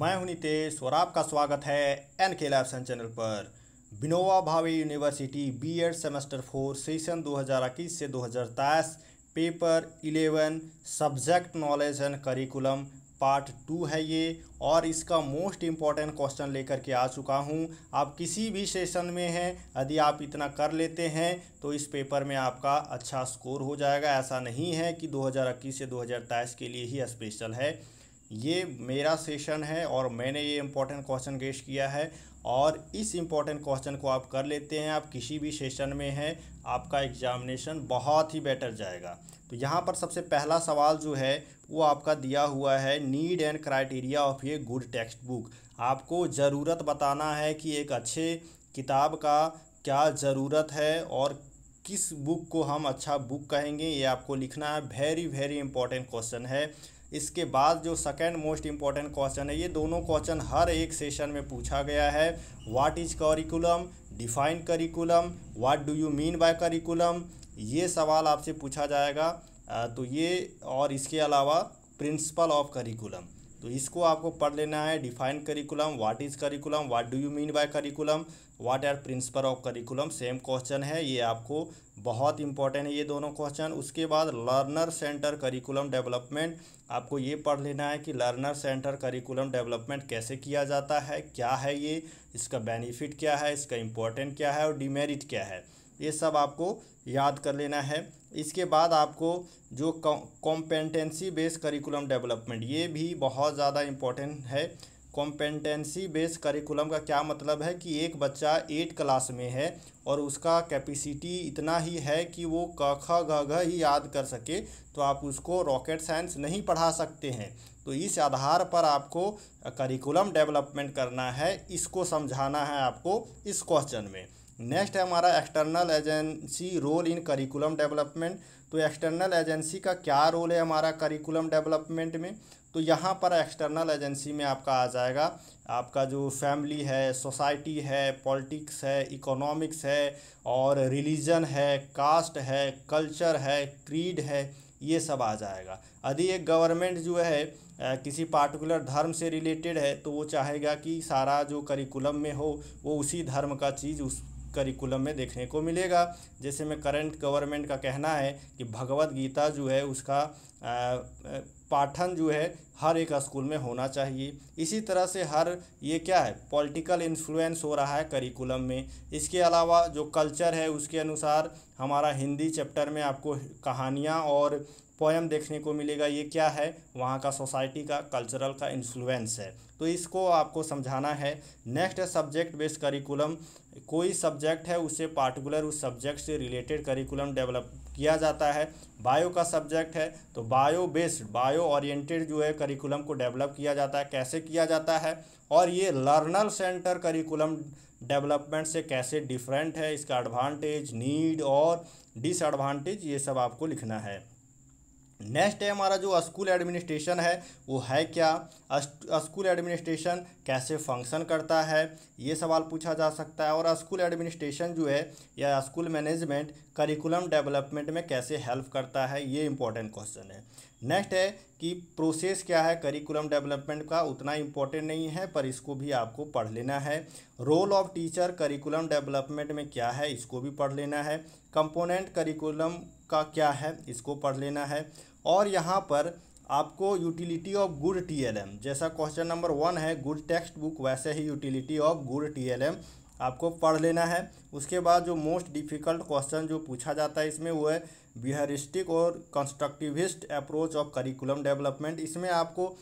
मैं हूं नितेश और आपका स्वागत है एन के लैबसन चैनल पर बिनोवा Bhave university B Ed semester four session 2021 से 2023 paper 11 subject knowledge and curriculum part two है ये और इसका मोस्ट इम्पॉर्टेंट क्वेश्चन लेकर के आ चुका हूँ आप किसी भी सेशन में हैं यदि आप इतना कर लेते हैं तो इस पेपर में आपका अच्छा स्कोर हो जाएगा ऐसा नहीं है कि 2021 से 2023 के लिए ही स्पेशल है ये मेरा सेशन है और मैंने ये इम्पोर्टेंट क्वेश्चन गेस्ट किया है और इस इम्पॉर्टेंट क्वेश्चन को आप कर लेते हैं आप किसी भी सेशन में हैं आपका एग्जामिनेशन बहुत ही बेटर जाएगा तो यहाँ पर सबसे पहला सवाल जो है वो आपका दिया हुआ है need and criteria of a good textbook आपको ज़रूरत बताना है कि एक अच्छे किताब का क्या ज़रूरत है और किस बुक को हम अच्छा बुक कहेंगे ये आपको लिखना है वेरी वेरी इंपॉर्टेंट क्वेश्चन है इसके बाद जो सेकेंड मोस्ट इम्पॉर्टेंट क्वेश्चन है ये दोनों क्वेश्चन हर एक सेशन में पूछा गया है what is curriculum define curriculum what do you mean by curriculum ये सवाल आपसे पूछा जाएगा तो ये और इसके अलावा प्रिंसिपल ऑफ करिकुलम तो इसको आपको पढ़ लेना है define curriculum what is curriculum what do you mean by curriculum what are principle of curriculum same question है ये आपको बहुत इंपॉर्टेंट है ये दोनों क्वेश्चन उसके बाद लर्नर सेंटर करिकुलम डेवलपमेंट आपको ये पढ़ लेना है कि लर्नर सेंटर करिकुलम डेवलपमेंट कैसे किया जाता है क्या है ये इसका बेनिफिट क्या है इसका इम्पोर्टेंट क्या है और डिमेरिट क्या है ये सब आपको याद कर लेना है इसके बाद आपको जो कॉम्पेंटेंसी बेस्ड करिकुलम डेवलपमेंट ये भी बहुत ज़्यादा इम्पोर्टेंट है कॉम्पेंटेंसी बेस्ड करिकुलम का क्या मतलब है कि एक बच्चा एट क्लास में है और उसका कैपेसिटी इतना ही है कि वो क ख घ घ ही याद कर सके तो आप उसको रॉकेट साइंस नहीं पढ़ा सकते हैं तो इस आधार पर आपको करिकुलम डेवलपमेंट करना है इसको समझाना है आपको इस क्वेश्चन में नेक्स्ट है हमारा external agency role in curriculum development तो एक्सटर्नल एजेंसी का क्या रोल है हमारा करिकुलम डेवलपमेंट में तो यहाँ पर एक्सटर्नल एजेंसी में आपका आ जाएगा आपका जो फैमिली है सोसाइटी है पॉलिटिक्स है इकोनॉमिक्स है और रिलीजन है कास्ट है कल्चर है क्रीड है ये सब आ जाएगा यदि एक गवर्नमेंट जो है किसी पार्टिकुलर धर्म से रिलेटेड है तो वो चाहेगा कि सारा जो करिकुलम में हो वो उसी धर्म का चीज़ उस करिकुलम में देखने को मिलेगा जैसे में करंट गवर्नमेंट का कहना है कि भगवत गीता जो है उसका पाठन जो है हर एक स्कूल में होना चाहिए इसी तरह से हर ये क्या है पॉलिटिकल इन्फ्लुएंस हो रहा है करिकुलम में इसके अलावा जो कल्चर है उसके अनुसार हमारा हिंदी चैप्टर में आपको कहानियाँ और पोएम देखने को मिलेगा ये क्या है वहाँ का सोसाइटी का कल्चरल का इन्फ्लुएंस है तो इसको आपको समझाना है नेक्स्ट सब्जेक्ट बेस्ड करिकुलम कोई सब्जेक्ट है उसे पार्टिकुलर उस सब्जेक्ट से रिलेटेड करिकुलम डेवलप किया जाता है बायो का सब्जेक्ट है तो बायो बेस्ड बायो ओरिएंटेड जो है करिकुलम को डेवलप किया जाता है कैसे किया जाता है और ये लर्नर सेंटर करिकुलम डेवलपमेंट से कैसे डिफरेंट है इसका एडवांटेज नीड और डिसएडवांटेज ये सब आपको लिखना है नेक्स्ट है हमारा जो स्कूल एडमिनिस्ट्रेशन है वो है क्या स्कूल एडमिनिस्ट्रेशन कैसे फंक्शन करता है ये सवाल पूछा जा सकता है और स्कूल एडमिनिस्ट्रेशन जो है या स्कूल मैनेजमेंट करिकुलम डेवलपमेंट में कैसे हेल्प करता है ये इंपॉर्टेंट क्वेश्चन है नेक्स्ट है कि प्रोसेस क्या है करिकुलम डेवलपमेंट का उतना इम्पोर्टेंट नहीं है पर इसको भी आपको पढ़ लेना है role of teacher curriculum development में क्या है इसको भी पढ़ लेना है कंपोनेंट करिकुलम का क्या है इसको पढ़ लेना है और यहाँ पर आपको यूटिलिटी ऑफ गुड टीएलएम जैसा क्वेश्चन नंबर वन है गुड टेक्स्ट बुक वैसे ही यूटिलिटी ऑफ गुड टीएलएम आपको पढ़ लेना है उसके बाद जो मोस्ट डिफ़िकल्ट क्वेश्चन जो पूछा जाता है इसमें वो है बिहारिस्टिक और constructivist approach of curriculum development इसमें आपको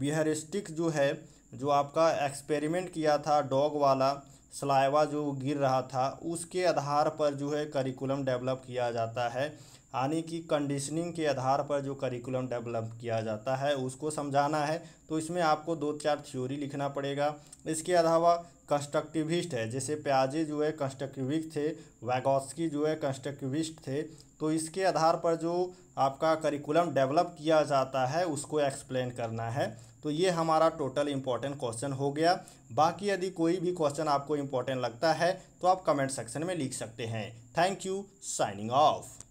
बिहारिस्टिक जो है जो आपका एक्सपेरिमेंट किया था डॉग वाला सलाइवा जो गिर रहा था उसके आधार पर जो है करिकुलम डेवलप किया जाता है यानी कि कंडीशनिंग के आधार पर जो करिकुलम डेवलप किया जाता है उसको समझाना है तो इसमें आपको दो चार थ्योरी लिखना पड़ेगा इसके अलावा कंस्ट्रक्टिविस्ट है जैसे प्याजे जो है कंस्ट्रक्टिविस्ट थे वैगॉस्की जो है कंस्ट्रक्टिविस्ट थे तो इसके आधार पर जो आपका करिकुलम डेवलप किया जाता है उसको एक्सप्लेन करना है तो ये हमारा टोटल इम्पॉर्टेंट क्वेश्चन हो गया बाकी यदि कोई भी क्वेश्चन आपको इम्पॉर्टेंट लगता है तो आप कमेंट सेक्शन में लिख सकते हैं थैंक यू साइनिंग ऑफ